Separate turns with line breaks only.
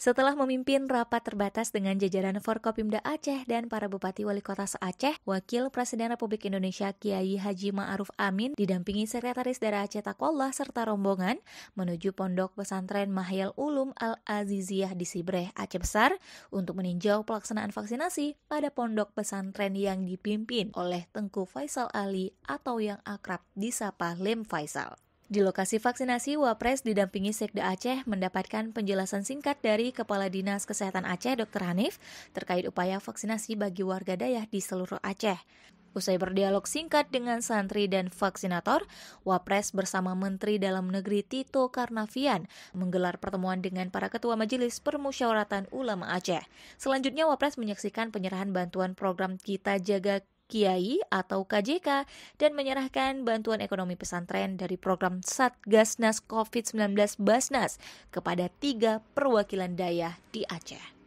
Setelah memimpin rapat terbatas dengan jajaran Forkopimda Aceh dan para Bupati Wali Kota aceh Wakil Presiden Republik Indonesia Kiai Haji Ma'ruf Amin didampingi Sekretaris Daerah Aceh Takwallah serta rombongan menuju Pondok Pesantren Mahyal Ulum Al-Aziziyah di Sibreh, Aceh Besar untuk meninjau pelaksanaan vaksinasi pada pondok pesantren yang dipimpin oleh Tengku Faisal Ali atau yang akrab disapa Lem Faisal. Di lokasi vaksinasi, Wapres didampingi Sekda Aceh mendapatkan penjelasan singkat dari Kepala Dinas Kesehatan Aceh Dr. Hanif terkait upaya vaksinasi bagi warga Dayah di seluruh Aceh. Usai berdialog singkat dengan santri dan vaksinator, Wapres bersama Menteri Dalam Negeri Tito Karnavian menggelar pertemuan dengan para ketua Majelis Permusyawaratan Ulama Aceh. Selanjutnya Wapres menyaksikan penyerahan bantuan program Kita Jaga Kiai atau KJK dan menyerahkan bantuan ekonomi pesantren dari program Satgasnas COVID-19 Basnas kepada tiga perwakilan
daya di Aceh.